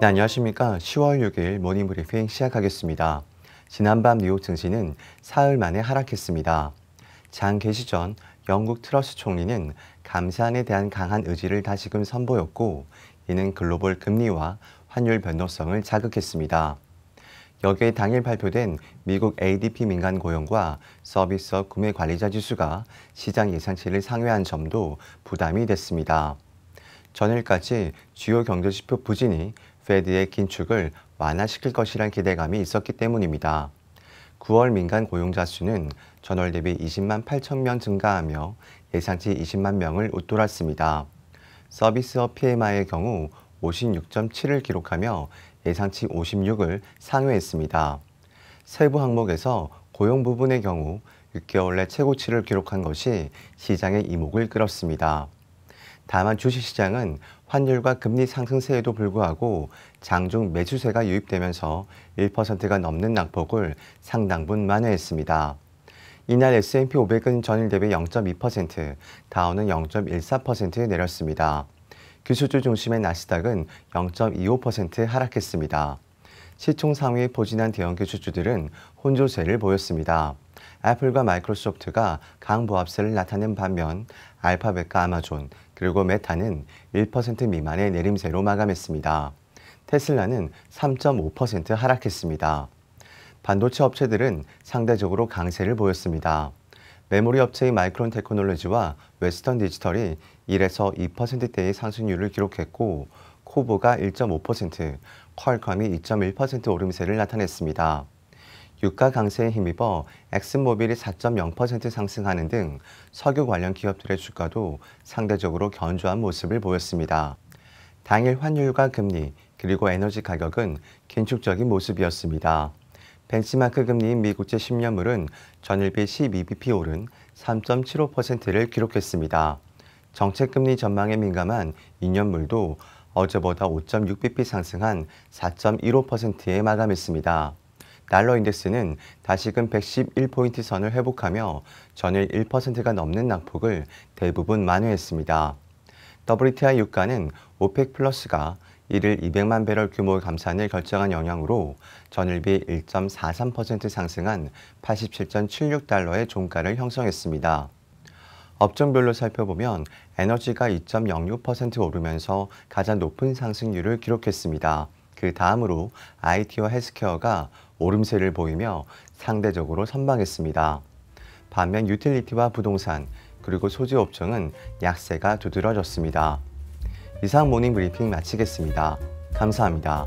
네, 안녕하십니까. 10월 6일 모닝 브리핑 시작하겠습니다. 지난밤 뉴욕 증시는 사흘 만에 하락했습니다. 장 개시 전 영국 트러스 총리는 감산에 대한 강한 의지를 다시금 선보였고 이는 글로벌 금리와 환율 변동성을 자극했습니다. 여기에 당일 발표된 미국 ADP 민간 고용과 서비스업 구매 관리자 지수가 시장 예상치를 상회한 점도 부담이 됐습니다. 전일까지 주요 경제지표 부진이 페드의 긴축을 완화시킬 것이란 기대감이 있었기 때문입니다. 9월 민간 고용자 수는 전월 대비 20만 8천 명 증가하며 예상치 20만 명을 웃돌았습니다. 서비스업 PMI의 경우 56.7을 기록하며 예상치 56을 상회했습니다. 세부 항목에서 고용 부분의 경우 6개월 내 최고치를 기록한 것이 시장의 이목을 끌었습니다. 다만 주식시장은 환율과 금리 상승세에도 불구하고 장중 매수세가 유입되면서 1%가 넘는 낙폭을 상당분 만회했습니다. 이날 S&P 500은 전일 대비 0.2%, 다우는 0.14% 내렸습니다. 규술주 중심의 나스닥은 0.25% 하락했습니다. 시총 상위에 포진한 대형 규술주들은 혼조세를 보였습니다. 애플과 마이크로소프트가 강보합세를 나타낸 반면 알파벳과 아마존, 그리고 메타는 1% 미만의 내림세로 마감했습니다. 테슬라는 3.5% 하락했습니다. 반도체 업체들은 상대적으로 강세를 보였습니다. 메모리 업체인 마이크론 테크놀로지와 웨스턴 디지털이 1에서 2%대의 상승률을 기록했고 코보가 1.5%, 퀄컴이 2.1% 오름세를 나타냈습니다. 유가 강세에 힘입어 엑슨모빌이 4.0% 상승하는 등 석유 관련 기업들의 주가도 상대적으로 견조한 모습을 보였습니다. 당일 환율과 금리 그리고 에너지 가격은 긴축적인 모습이었습니다. 벤치마크 금리인 미국제 10년물은 전일비 12bp 오른 3.75%를 기록했습니다. 정책금리 전망에 민감한 2년물도 어제보다 5.6bp 상승한 4.15%에 마감했습니다. 달러 인덱스는 다시금 111포인트 선을 회복하며 전일 1%가 넘는 낙폭을 대부분 만회했습니다. WTI 유가는 오펙 플러스가 1일 200만 배럴 규모의 감산을 결정한 영향으로 전일 비1.43% 상승한 87.76달러의 종가를 형성했습니다. 업종별로 살펴보면 에너지가 2.06% 오르면서 가장 높은 상승률을 기록했습니다. 그 다음으로 IT와 헬스케어가 오름세를 보이며 상대적으로 선방했습니다. 반면 유틸리티와 부동산 그리고 소재업종은 약세가 두드러졌습니다. 이상 모닝 브리핑 마치겠습니다. 감사합니다.